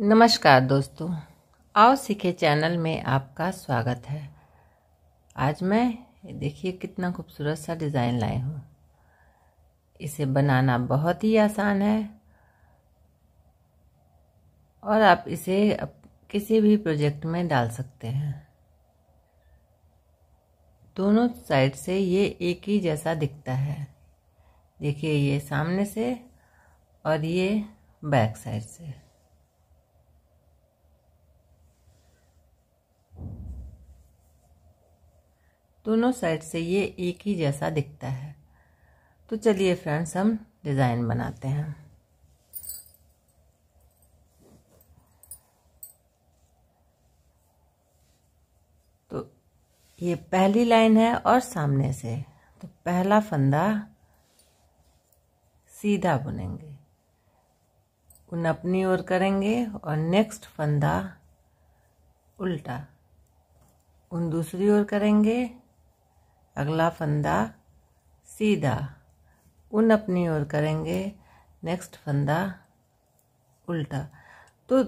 नमस्कार दोस्तों आओ सीखे चैनल में आपका स्वागत है आज मैं देखिए कितना खूबसूरत सा डिज़ाइन लाए हूँ इसे बनाना बहुत ही आसान है और आप इसे किसी भी प्रोजेक्ट में डाल सकते हैं दोनों साइड से ये एक ही जैसा दिखता है देखिए ये सामने से और ये बैक साइड से दोनों साइड से ये एक ही जैसा दिखता है तो चलिए फ्रेंड्स हम डिज़ाइन बनाते हैं तो ये पहली लाइन है और सामने से तो पहला फंदा सीधा बुनेंगे उन अपनी ओर करेंगे और नेक्स्ट फंदा उल्टा उन दूसरी ओर करेंगे अगला फंदा सीधा उन अपनी ओर करेंगे नेक्स्ट फंदा उल्टा तो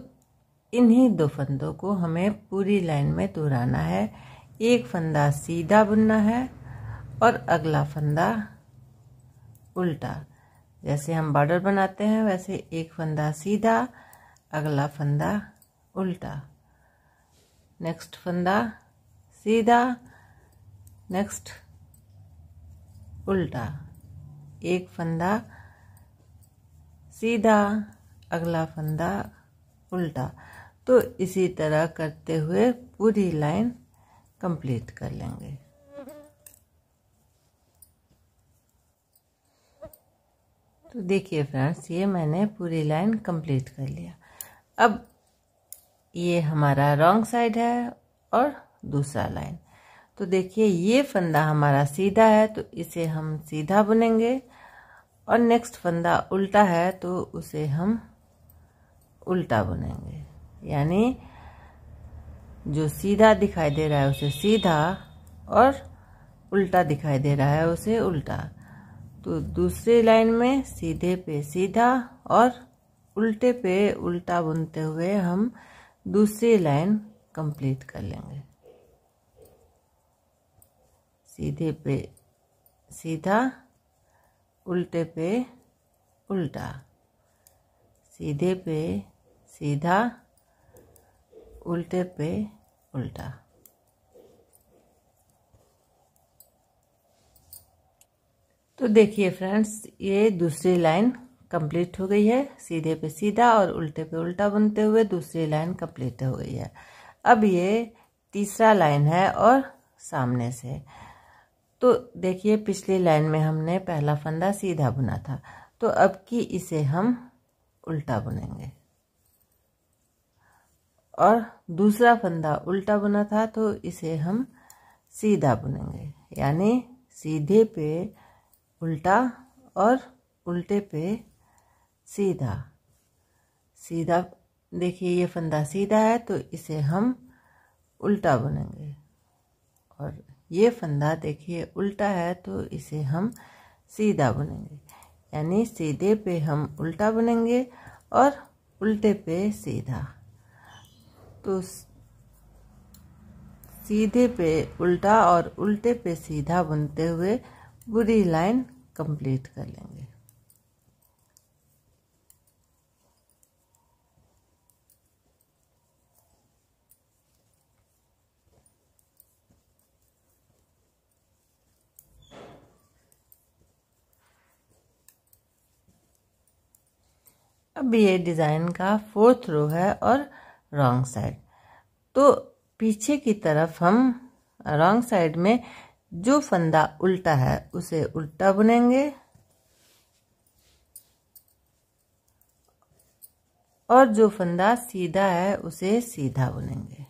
इन्हीं दो फंदों को हमें पूरी लाइन में दोहराना है एक फंदा सीधा बुनना है और अगला फंदा उल्टा जैसे हम बॉर्डर बनाते हैं वैसे एक फंदा सीधा अगला फंदा उल्टा नेक्स्ट फंदा सीधा नेक्स्ट उल्टा एक फंदा सीधा अगला फंदा उल्टा तो इसी तरह करते हुए पूरी लाइन कंप्लीट कर लेंगे तो देखिए फ्रेंड्स ये मैंने पूरी लाइन कंप्लीट कर लिया अब ये हमारा रॉन्ग साइड है और दूसरा लाइन तो देखिए ये फंदा हमारा सीधा है तो इसे हम सीधा बुनेंगे और नेक्स्ट फंदा उल्टा है तो उसे हम उल्टा बुनेंगे यानी जो सीधा दिखाई दे रहा है उसे सीधा और उल्टा दिखाई दे रहा है उसे उल्टा तो दूसरी लाइन में सीधे पे सीधा और उल्टे पे उल्टा बुनते हुए हम दूसरी लाइन कंप्लीट कर लेंगे सीधे पे सीधा उल्टे पे उल्टा सीधे पे सीधा उल्टे पे उल्टा तो देखिए फ्रेंड्स ये दूसरी लाइन कंप्लीट हो गई है सीधे पे सीधा और उल्टे पे उल्टा बनते हुए दूसरी लाइन कंप्लीट हो गई है अब ये तीसरा लाइन है और सामने से तो देखिए पिछली लाइन में हमने पहला फंदा सीधा बुना था तो अब की इसे हम उल्टा बुनेंगे और दूसरा फंदा उल्टा बुना था तो इसे हम सीधा बुनेंगे यानी सीधे पे उल्टा और उल्टे पे सीधा सीधा देखिए ये फंदा सीधा है तो इसे हम उल्टा बुनेंगे और ये फंदा देखिए उल्टा है तो इसे हम सीधा बुनेंगे यानी सीधे पे हम उल्टा बुनेंगे और उल्टे पे सीधा तो सीधे पे उल्टा और उल्टे पे सीधा बुनते हुए बुरी लाइन कंप्लीट कर लेंगे अब ये डिज़ाइन का फोर्थ रो है और रॉन्ग साइड तो पीछे की तरफ हम रॉन्ग साइड में जो फंदा उल्टा है उसे उल्टा बुनेंगे और जो फंदा सीधा है उसे सीधा बुनेंगे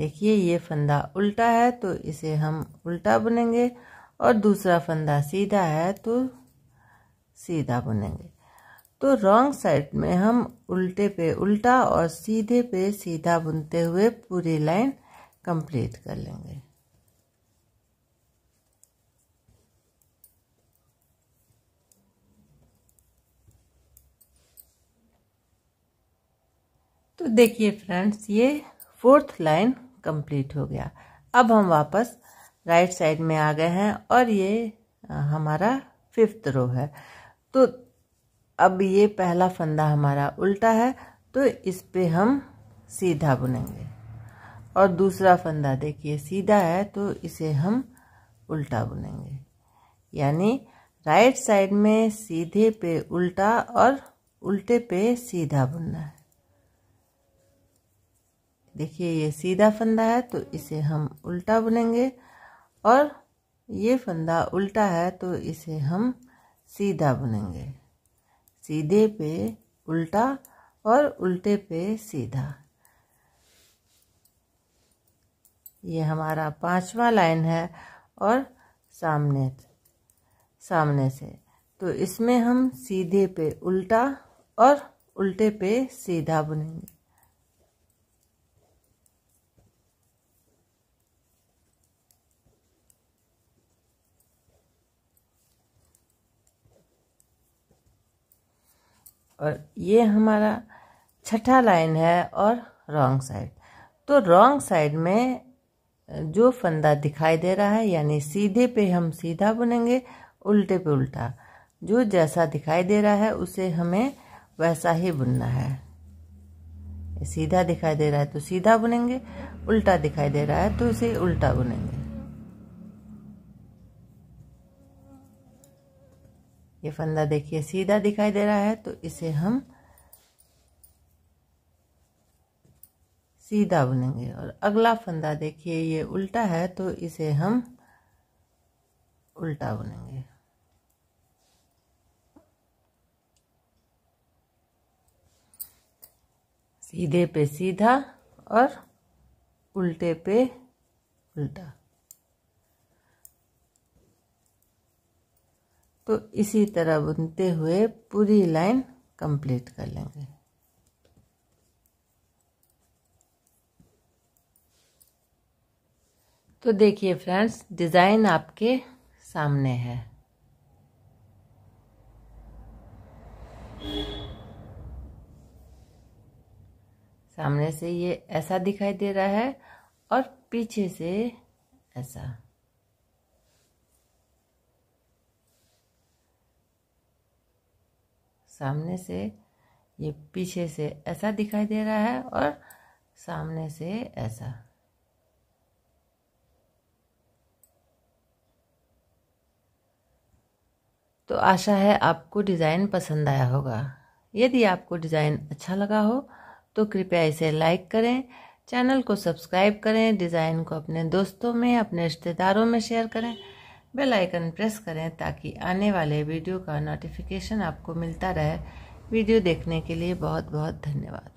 देखिए ये फंदा उल्टा है तो इसे हम उल्टा बुनेंगे और दूसरा फंदा सीधा है तो सीधा बुनेंगे तो रॉन्ग साइड में हम उल्टे पे उल्टा और सीधे पे सीधा बुनते हुए पूरी लाइन कंप्लीट कर लेंगे तो देखिए फ्रेंड्स ये फोर्थ लाइन कंप्लीट हो गया अब हम वापस राइट साइड में आ गए हैं और ये हमारा फिफ्थ रो है तो अब ये पहला फंदा हमारा उल्टा है तो इस पे हम सीधा बुनेंगे और दूसरा फंदा देखिए सीधा है तो इसे हम उल्टा बुनेंगे यानी राइट साइड में सीधे पे उल्टा और उल्टे पे सीधा बुनना है देखिए ये सीधा फंदा है तो इसे हम उल्टा बुनेंगे और ये फंदा उल्टा है तो इसे हम सीधा बुनेंगे सीधे पे उल्टा और उल्टे पे सीधा ये हमारा पांचवा लाइन है और सामने सामने से तो इसमें हम सीधे पे उल्टा और उल्टे पे सीधा बुनेंगे और ये हमारा छठा लाइन है और रॉन्ग साइड तो रॉन्ग साइड में जो फंदा दिखाई दे रहा है यानी सीधे पे हम सीधा बुनेंगे उल्टे पे उल्टा जो जैसा दिखाई दे रहा है उसे हमें वैसा ही बुनना है सीधा दिखाई दे रहा है तो सीधा बुनेंगे उल्टा दिखाई दे रहा है तो उसे उल्टा बुनेंगे ये फंदा देखिए सीधा दिखाई दे रहा है तो इसे हम सीधा बुनेंगे और अगला फंदा देखिए ये उल्टा है तो इसे हम उल्टा बुनेंगे सीधे पे सीधा और उल्टे पे उल्टा तो इसी तरह बुनते हुए पूरी लाइन कंप्लीट कर लेंगे तो देखिए फ्रेंड्स डिज़ाइन आपके सामने है सामने से ये ऐसा दिखाई दे रहा है और पीछे से ऐसा सामने से ये पीछे से ऐसा दिखाई दे रहा है और सामने से ऐसा तो आशा है आपको डिज़ाइन पसंद आया होगा यदि आपको डिज़ाइन अच्छा लगा हो तो कृपया इसे लाइक करें चैनल को सब्सक्राइब करें डिज़ाइन को अपने दोस्तों में अपने रिश्तेदारों में शेयर करें बेल आइकन प्रेस करें ताकि आने वाले वीडियो का नोटिफिकेशन आपको मिलता रहे वीडियो देखने के लिए बहुत बहुत धन्यवाद